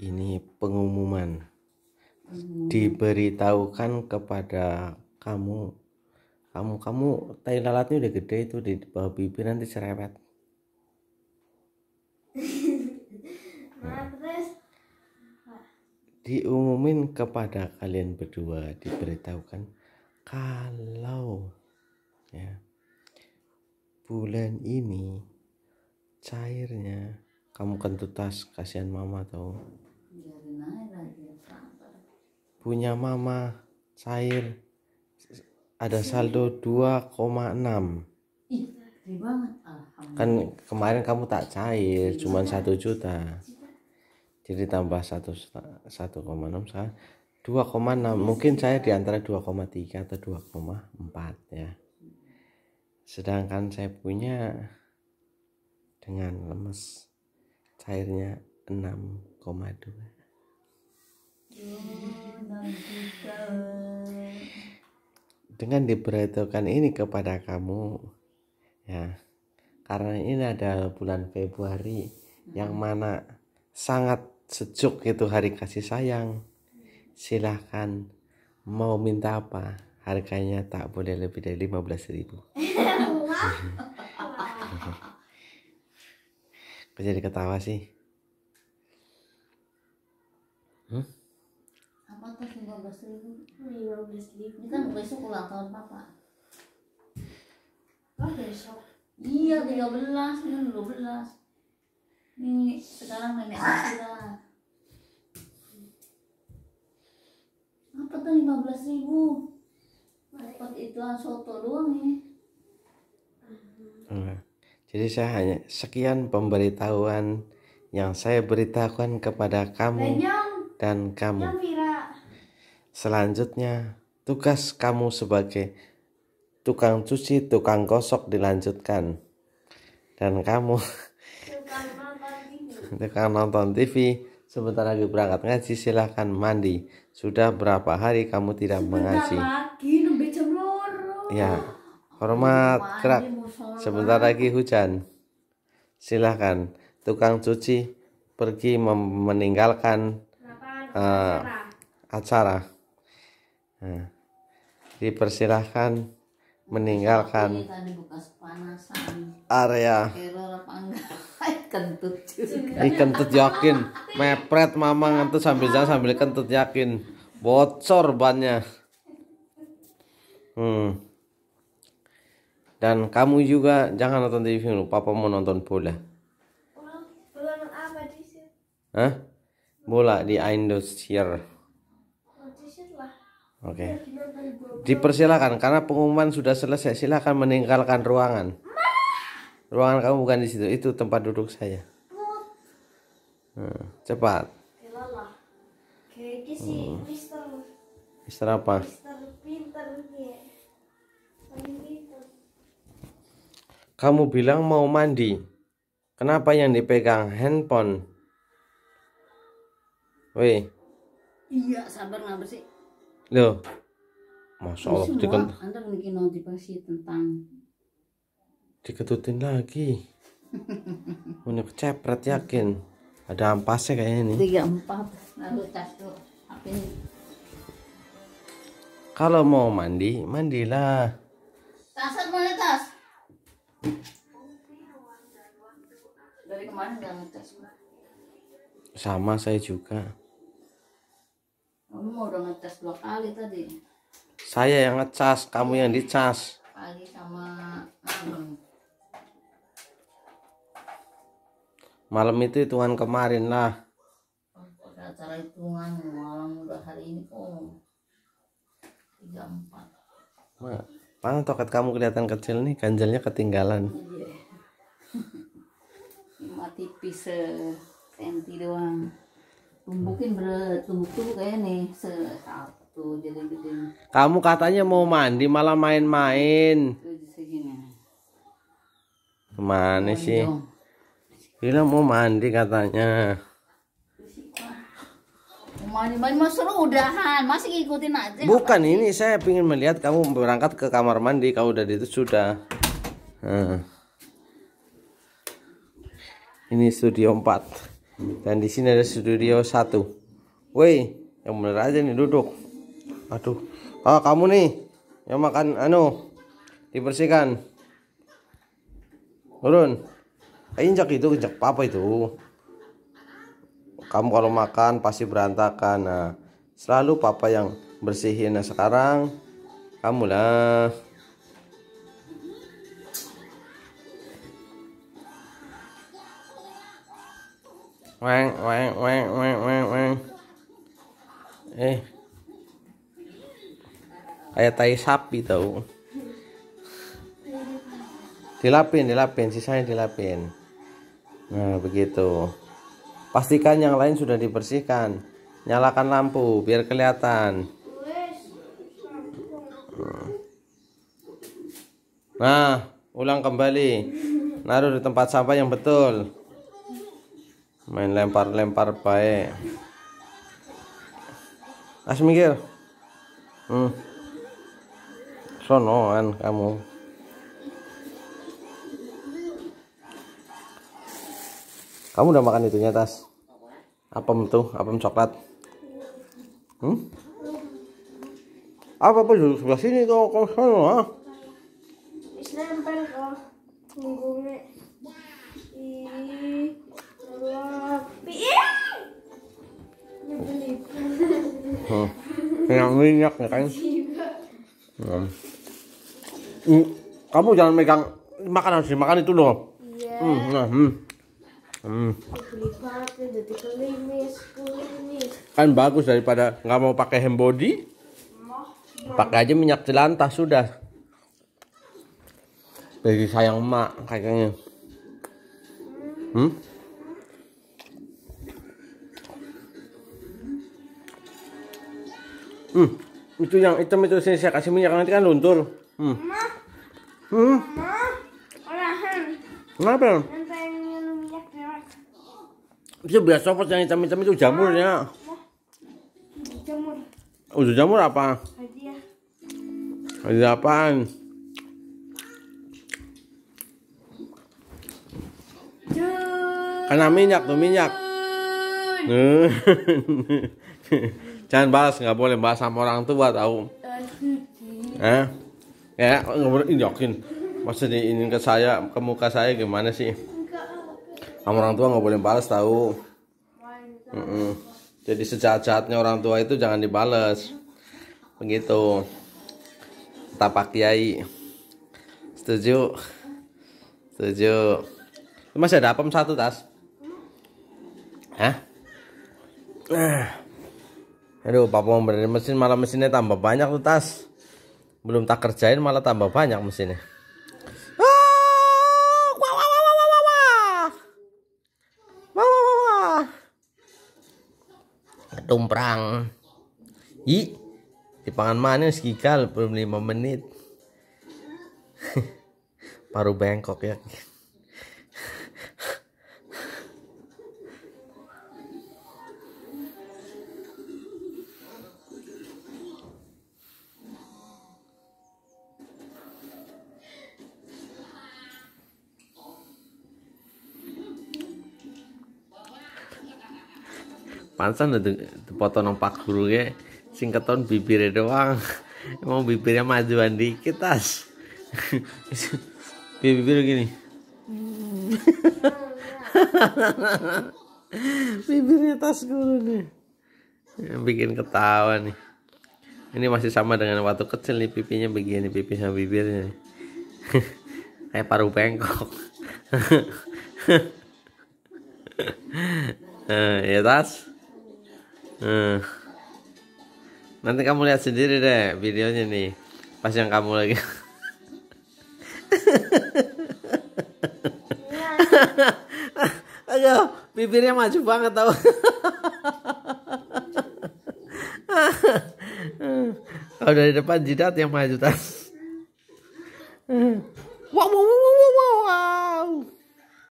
ini pengumuman diberitahukan kepada kamu kamu kamu tai lalatnya udah gede itu di bawah bibir nanti cerewet diumumin kepada kalian berdua diberitahukan kalau ya bulan ini cairnya kamu kentut tas kasihan mama tau punya mama cair ada saldo 2,6 kan kemarin kamu tak cair cuman satu juta jadi tambah satu satu koma enam dua koma enam mungkin saya di antara dua koma tiga atau dua koma empat ya sedangkan saya punya dengan lemes cairnya enam koma dua dengan diberitahukan ini kepada kamu, ya, karena ini ada bulan Februari yang hmm. mana sangat sejuk itu hari kasih sayang. Silahkan mau minta apa? Harganya tak boleh lebih dari 15 ribu. Kok jadi ketawa sih? Hmm? kontes lima belas ribu lima belas ribu ini kan besok ulang tahun papa oh besok iya tiga belas ini dua ini sekarang nenek Asira apa tuh lima belas ribu dapat itu soto doang nih ya. Iya. jadi saya hanya sekian pemberitahuan yang saya beritahukan kepada kamu dan kamu. Selanjutnya, tugas kamu sebagai tukang cuci, tukang gosok dilanjutkan. Dan kamu tukang nonton TV, sebentar lagi berangkat ngaji silahkan mandi. Sudah berapa hari kamu tidak mengaji? ya, hormat kerak Sebentar lagi hujan. Silahkan tukang cuci pergi meninggalkan uh, acara Hmm. dipersilahkan meninggalkan area kentut kentut yakin, mepret mama ngentut sambil jalan sambil kentut yakin. Bocor bannya. Hmm. Dan kamu juga jangan nonton TV dulu, papa mau nonton bola. Bola di Hah? Bola di Indosiar. Oke. Okay. Dipersilakan karena pengumuman sudah selesai. Silakan meninggalkan ruangan. Ruangan kamu bukan di situ. Itu tempat duduk saya. Hmm, cepat. Hmm. Mister apa? Kamu bilang mau mandi. Kenapa yang dipegang handphone? Wih. Iya, sabar nggak bersih lo Masya Allah. Diken... Anda bikin notifikasi tentang. Diketutin lagi. Punya kecepret yakin. Ada ampasnya kayaknya nih. Tiga empat. Lalu tas tuh. Kalau mau mandi, mandilah. Tasar mana tas? Dari kemarin nggak ngetes. Sama saya juga mau udah ngecas dua kali tadi saya yang ngecas kamu yang dicas kali sama malam malam itu hitungan kemarin lah udah acara hitungan malam udah hari ini kok tiga empat mana toket kamu kelihatan kecil nih ganjalnya ketinggalan yeah. mati tipis eh, senti doang tumbukin bertumbuk-tumbuk kayak nih satu jadi gede kamu katanya mau mandi malah main-main kemana -main. sih Bila mau mandi katanya mandi mandi masuk udahan masih ngikutin aja bukan ini saya ingin melihat kamu berangkat ke kamar mandi kau udah itu sudah hmm. ini studio 4 dan di sini ada studio satu. Woi, yang bener aja nih duduk. Aduh. Ah, kamu nih yang makan anu dibersihkan. Turun. Eh, injak itu, injak apa itu? Kamu kalau makan pasti berantakan. Nah, selalu papa yang bersihin. Nah, sekarang kamu lah. weng weng weng weng weng weng eh kayak tai sapi tau dilapin dilapin sisanya dilapin nah begitu pastikan yang lain sudah dibersihkan nyalakan lampu biar kelihatan nah ulang kembali naruh di tempat sampah yang betul main lempar-lempar baik as mikir hmm. sonoan kamu kamu udah makan itunya tas apem tuh apem coklat hmm? apa apa di sebelah sini kok kosong ah? ah lempar tunggu nih. hmm. yang minyak ya kan hmm. kamu jangan megang makanan sih, makan itu loh iya hmm. Nah, hmm. hmm. Kan bagus daripada nggak mau pakai hem body, pakai aja minyak jelantah sudah. Bagi sayang emak kayaknya. Hmm? hmm? Hmm. Itu yang hitam itu sini saya kasih minyak nanti kan luntur. Hmm. Mama. Hmm. Kenapa? Itu biasa copot yang hitam-hitam itu jamurnya. Jamur. Untuk jamur apa? Hadiah. Hadiah apaan? Karena minyak tuh minyak. jangan balas nggak boleh balas sama orang tua tahu eh ya nggak boleh yakin maksudnya ini ke saya ke muka saya gimana sih sama orang tua nggak boleh balas tahu mm -mm. jadi sejahat-jahatnya orang tua itu jangan dibalas begitu tapak kiai setuju setuju masih ada apa satu tas Hah? Eh. Aduh, papa mau benerin mesin malah mesinnya tambah banyak tuh tas. Belum tak kerjain malah tambah banyak mesinnya. Tumprang. I di pangan mana gigal belum 5 menit. Baru bengkok ya. pansan itu potong nang pak ya singketon bibirnya doang emang bibirnya majuan dikit tas bibir gini bibirnya tas guru nih bikin ketawa nih ini masih sama dengan waktu kecil nih pipinya begini pipi sama bibirnya kayak paruh bengkok uh, ya tas hmm. nanti kamu lihat sendiri deh videonya nih pas yang kamu lagi Aduh, bibirnya maju banget tau. Kalau dari depan jidat yang maju tas.